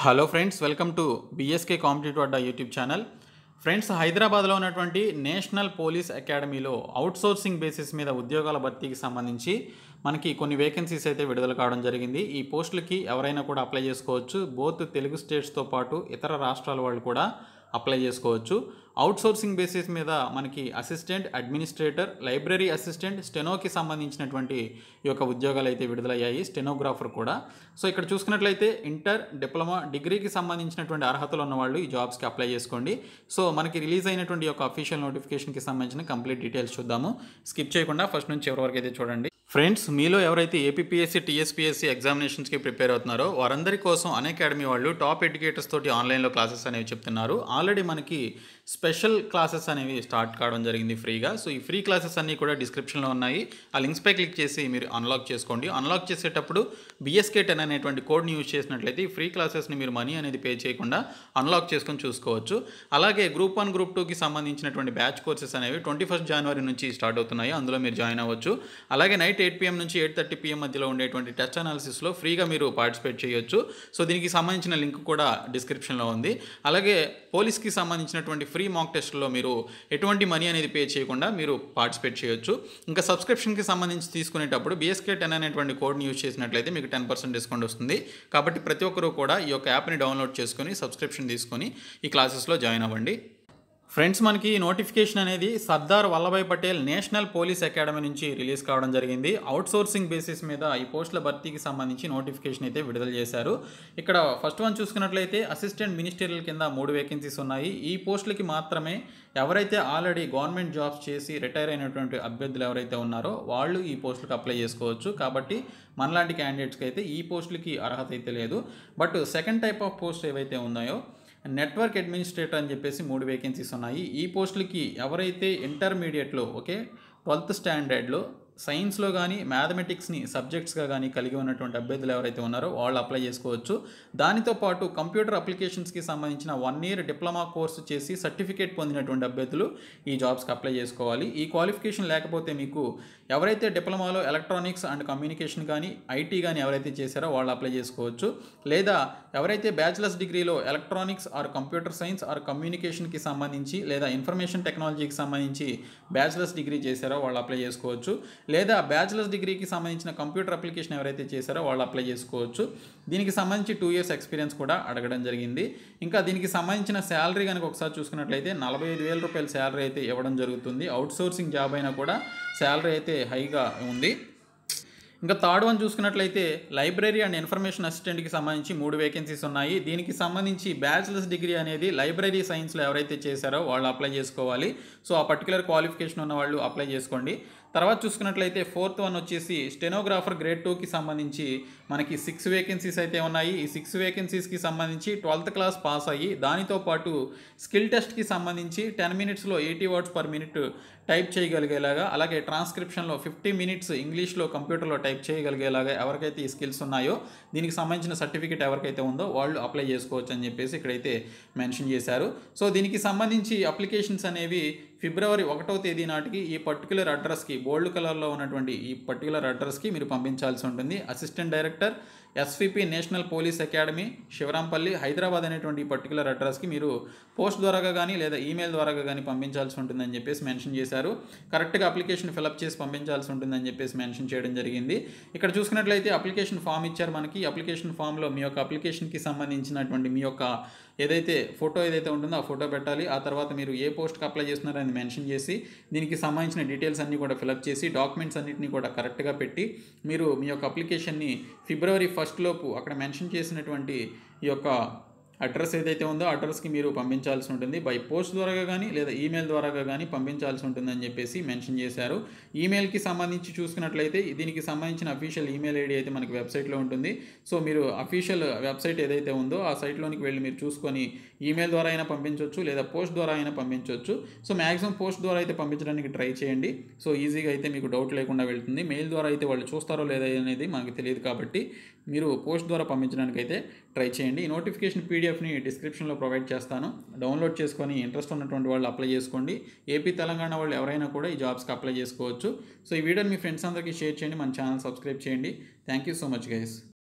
hello friends welcome to BSK competitive Adda YouTube channel friends హైదరాబాద్లో ఉన్నటువంటి national police అకాడమీలో outsourcing basis మీద ఉద్యోగాల భర్తీకి సంబంధించి మనకి కొన్ని వేకెన్సీస్ అయితే విడుదల కావడం జరిగింది ఈ పోస్టులకి ఎవరైనా కూడా అప్లై చేసుకోవచ్చు బోత్ తెలుగు స్టేట్స్తో పాటు ఇతర రాష్ట్రాల వాళ్ళు కూడా అప్లై చేసుకోవచ్చు అవుట్సోర్సింగ్ బేసిస్ మీద మనకి అసిస్టెంట్ అడ్మినిస్ట్రేటర్ లైబ్రరీ అసిస్టెంట్ స్టెనోకి సంబంధించినటువంటి ఈ యొక్క ఉద్యోగాలు అయితే విడుదలయ్యాయి స్టెనోగ్రాఫర్ కూడా సో ఇక్కడ చూసుకున్నట్లయితే ఇంటర్ డిప్లొమా డిగ్రీకి సంబంధించినటువంటి అర్హతలు ఉన్నవాళ్ళు ఈ జాబ్స్కి అప్లై చేసుకోండి సో మనకి రిలీజ్ అయినటువంటి యొక్క అఫీషియల్ నోటిఫికేషన్కి సంబంధించిన కంప్లీట్ డీటెయిల్స్ చూద్దాము స్కిప్ చేయకుండా ఫస్ట్ నుంచి చివరి వరకు అయితే చూడండి ఫ్రెండ్స్ మీలో ఎవరైతే ఏపీఎస్సీ టీఎస్పీఎస్సీ ఎగ్జామినేషన్స్కి ప్రిపేర్ అవుతున్నారో వారందరి కోసం అన్ అకాడమీ వాళ్ళు టాప్ ఎడ్యుకేటర్స్ తోటి ఆన్లైన్లో క్లాసెస్ అనేవి చెప్తున్నారు ఆల్రెడీ మనకి స్పెషల్ క్లాసెస్ అనేవి స్టార్ట్ కావడం జరిగింది ఫ్రీగా సో ఈ ఫ్రీ క్లాసెస్ అన్నీ కూడా డిస్క్రిప్షన్లో ఉన్నాయి ఆ లింక్స్పై క్లిక్ చేసి మీరు అన్లాక్ చేసుకోండి అన్లాక్ చేసేటప్పుడు బిఎస్కే టెన్ అనేటువంటి కోడ్ని యూజ్ చేసినట్లయితే ఈ ఫ్రీ క్లాసెస్ని మీరు మనీ అనేది పే చేయకుండా అన్లాక్ చేసుకొని చూసుకోవచ్చు అలాగే గ్రూప్ వన్ గ్రూప్ టూకి సంబంధించినటువంటి బ్యాచ్ కోర్సెస్ అనేవి ట్వంటీ ఫస్ట్ జనవరి నుంచి స్టార్ట్ అవుతున్నాయి అందులో మీరు జాయిన్ అవ్వచ్చు అలాగే నైట్ ఎయిట్ పిఎం నుంచి ఎయిట్ థర్టీ పిఎం మధ్యలో ఉండేటువంటి టెస్ట్ అనాలిసిస్లో ఫ్రీగా మీరు పార్టిసిపేట్ చేయొచ్చు సో దీనికి సంబంధించిన లింక్ కూడా డిస్క్రిప్షన్లో ఉంది అలాగే పోలీస్కి సంబంధించినటువంటి ఫ్రీ మాక్ టెస్ట్లో మీరు ఎటువంటి మనీ అనేది పే చేయకుండా మీరు పార్టిసిపేట్ చేయొచ్చు ఇంకా సబ్స్క్రిప్షన్కి సంబంధించి తీసుకునేటప్పుడు బీఎస్కే టెన్ అనేటువంటి కోడ్ని యూజ్ చేసినట్లయితే మీకు టెన్ పర్సెంట్ డిస్కౌంట్ వస్తుంది కాబట్టి ప్రతి ఒక్కరూ కూడా ఈ యొక్క యాప్ని డౌన్లోడ్ చేసుకుని సబ్స్క్రిప్షన్ తీసుకొని ఈ క్లాసెస్లో జాయిన్ అవ్వండి ఫ్రెండ్స్ మనకి నోటిఫికేషన్ అనేది Sardar Vallabhbhai Patel national police academy నుంచి రిలీజ్ కావడం జరిగింది అవుట్ సోర్సింగ్ బేసిస్ మీద ఈ పోస్టుల భర్తీకి సంబంధించి నోటిఫికేషన్ అయితే విడుదల చేశారు ఇక్కడ ఫస్ట్ వన్ చూసుకున్నట్లయితే అసిస్టెంట్ మినిస్టీరియల్ కింద మూడు వేకెన్సీస్ ఉన్నాయి ఈ పోస్టులకి మాత్రమే ఎవరైతే ఆల్రెడీ గవర్నమెంట్ జాబ్స్ చేసి రిటైర్ అయినటువంటి అభ్యర్థులు ఎవరైతే ఉన్నారో వాళ్ళు ఈ పోస్టులకు అప్లై చేసుకోవచ్చు కాబట్టి మనలాంటి క్యాండిడేట్స్కి అయితే ఈ పోస్టులకి అర్హత అయితే లేదు but second type of post ఏవైతే ఉన్నాయో నెట్వర్క్ అడ్మినిస్ట్రేటర్ అని చెప్పేసి మూడు వేకెన్సీస్ ఉన్నాయి ఈ పోస్టులకి ఎవరైతే ఇంటర్మీడియట్లో ఓకే ట్వెల్త్ స్టాండర్డ్లో సైన్స్లో కానీ మ్యాథమెటిక్స్ని సబ్జెక్ట్స్గా కానీ కలిగి ఉన్నటువంటి అభ్యర్థులు ఎవరైతే ఉన్నారో వాళ్ళు అప్లై చేసుకోవచ్చు దానితో పాటు కంప్యూటర్ అప్లికేషన్స్కి సంబంధించిన వన్ ఇయర్ డిప్లొమా కోర్సు చేసి సర్టిఫికేట్ పొందినటువంటి అభ్యర్థులు ఈ జాబ్స్కి అప్లై చేసుకోవాలి ఈ క్వాలిఫికేషన్ లేకపోతే మీకు ఎవరైతే డిప్లొమాలో ఎలక్ట్రానిక్స్ అండ్ కమ్యూనికేషన్ కానీ ఐటీ కానీ ఎవరైతే చేశారో వాళ్ళు అప్లై చేసుకోవచ్చు లేదా ఎవరైతే బ్యాచిలర్స్ డిగ్రీలో electronics or computer science or కమ్యూనికేషన్కి సంబంధించి లేదా ఇన్ఫర్మేషన్ టెక్నాలజీకి సంబంధించి బ్యాచిలర్స్ డిగ్రీ చేశారో వాళ్ళు అప్లై చేసుకోవచ్చు లేదా బ్యాచిలర్స్ డిగ్రీకి సంబంధించిన కంప్యూటర్ అప్లికేషన్ ఎవరైతే చేశారో వాళ్ళు అప్లై చేసుకోవచ్చు దీనికి సంబంధించి టూ ఇయర్స్ ఎక్స్పీరియన్స్ కూడా అడగడం జరిగింది ఇంకా దీనికి సంబంధించిన శాలరీ కనుక ఒకసారి చూసుకున్నట్లయితే నలభై ఐదు వేల రూపాయల శాలరీ అయితే ఇవ్వడం జరుగుతుంది అవుట్ సోర్సింగ్ జాబ్ అయినా కూడా శాలరీ అయితే హైగా ఉంది ఇంకా థర్డ్ వన్ చూసుకున్నట్లయితే లైబ్రరీ అండ్ ఇన్ఫర్మేషన్ అసిస్టెంట్కి సంబంధించి మూడు వేకెన్సీస్ ఉన్నాయి దీనికి సంబంధించి బ్యాచిలర్స్ డిగ్రీ అనేది లైబ్రరీ సైన్స్లో ఎవరైతే చేశారో వాళ్ళు అప్లై చేసుకోవాలి సో ఆ పర్టికులర్ క్వాలిఫికేషన్ ఉన్న వాళ్ళు అప్లై చేసుకోండి తర్వాత చూసుకున్నట్లయితే ఫోర్త్ వన్ వచ్చేసి స్టెనోగ్రాఫర్ గ్రేడ్ టూకి సంబంధించి మనకి సిక్స్ వేకెన్సీస్ అయితే ఉన్నాయి ఈ సిక్స్ వేకెన్సీస్కి సంబంధించి ట్వెల్త్ క్లాస్ పాస్ అయ్యి దానితో పాటు స్కిల్ టెస్ట్కి సంబంధించి టెన్ మినిట్స్లో eighty words per minute type చేయగలిగేలాగా అలాగే ట్రాన్స్క్రిప్షన్లో ఫిఫ్టీ మినిట్స్ ఇంగ్లీష్లో కంప్యూటర్లో టైప్ చేయగలిగేలాగా ఎవరికైతే ఈ స్కిల్స్ ఉన్నాయో దీనికి సంబంధించిన సర్టిఫికేట్ ఎవరికైతే ఉందో వాళ్ళు అప్లై చేసుకోవచ్చు అని చెప్పేసి ఇక్కడైతే మెన్షన్ చేశారు సో దీనికి సంబంధించి అప్లికేషన్స్ అనేవి ఫిబ్రవరి ఒకటో తేదీ నాటికి ఈ పర్టికులర్ అడ్రస్కి బోల్డ్ కలర్లో ఉన్నటువంటి ఈ పర్టికులర్ అడ్రస్కి మీరు పంపించాల్సి ఉంటుంది assistant director SVP national police academy Shivarampally Hyderabad అనేటువంటి ఈ పర్టికులర్ అడ్రస్కి మీరు పోస్ట్ ద్వారాగా కానీ లేదా ఈమెయిల్ ద్వారాగా కానీ పంపించాల్సి ఉంటుందని చెప్పేసి మెన్షన్ చేశారు కరెక్ట్గా అప్లికేషన్ ఫిలప్ చేసి పంపించాల్సి ఉంటుందని చెప్పేసి మెన్షన్ చేయడం జరిగింది ఇక్కడ చూసుకున్నట్లయితే అప్లికేషన్ ఫామ్ ఇచ్చారు మనకి అప్లికేషన్ ఫామ్లో మీ యొక్క అప్లికేషన్కి సంబంధించినటువంటి మీ యొక్క ఏదైతే ఫోటో ఏదైతే ఉంటుందో ఆ ఫోటో పెట్టాలి ఆ తర్వాత మీరు ఏ పోస్ట్కి అప్లై చేస్తున్నారని అని మెన్షన్ చేసి దీనికి సంబంధించిన డీటెయిల్స్ అన్నీ కూడా ఫిలప్ చేసి డాక్యుమెంట్స్ అన్నింటినీ కూడా కరెక్ట్గా పెట్టి మీరు మీ యొక్క అప్లికేషన్ని ఫిబ్రవరి ఫస్ట్ లోపు అక్కడ మెన్షన్ చేసినటువంటి ఈ యొక్క అడ్రస్ ఏదైతే ఉందో అడ్రస్కి మీరు పంపించాల్సి ఉంటుంది బై పోస్ట్ ద్వారా కానీ లేదా ఈమెయిల్ ద్వారా కానీ పంపించాల్సి ఉంటుందని చెప్పేసి మెన్షన్ చేశారు ఈమెయిల్కి సంబంధించి చూసుకున్నట్లయితే దీనికి సంబంధించిన అఫీషియల్ ఈమెయిల్ ఐడి అయితే మనకి వెబ్సైట్లో ఉంటుంది సో మీరు అఫీషియల్ వెబ్సైట్ ఏదైతే ఉందో ఆ సైట్లోనికి వెళ్ళి మీరు చూసుకొని ఈమెయిల్ ద్వారా అయినా పంపించవచ్చు లేదా పోస్ట్ ద్వారా అయినా పంపించవచ్చు సో మ్యాక్సిమం పోస్ట్ ద్వారా అయితే పంపించడానికి ట్రై చేయండి సో ఈజీగా అయితే మీకు డౌట్ లేకుండా వెళ్తుంది మెయిల్ ద్వారా అయితే వాళ్ళు చూస్తారో లేదా అనేది మనకు తెలియదు కాబట్టి మీరు పోస్ట్ ద్వారా పంపించడానికి అయితే ట్రై చేయండి ఈ నోటిఫికేషన్ పీడిఎఫ్ పీడిఎఫ్ని డిస్క్రిప్షన్లో ప్రొవైడ్ చేస్తాను డౌన్లోడ్ చేసుకొని ఇంట్రెస్ట్ ఉన్నటువంటి వాళ్ళు అప్లై చేసుకోండి ఏపీ తెలంగాణ వాళ్ళు ఎవరైనా కూడా ఈ జాబ్స్కి అప్లై చేసుకోవచ్చు సో ఈ వీడియోని మీ ఫ్రెండ్స్ అందరికీ షేర్ చేయండి మన ఛానల్ సబ్స్క్రైబ్ చేయండి thank you so much guys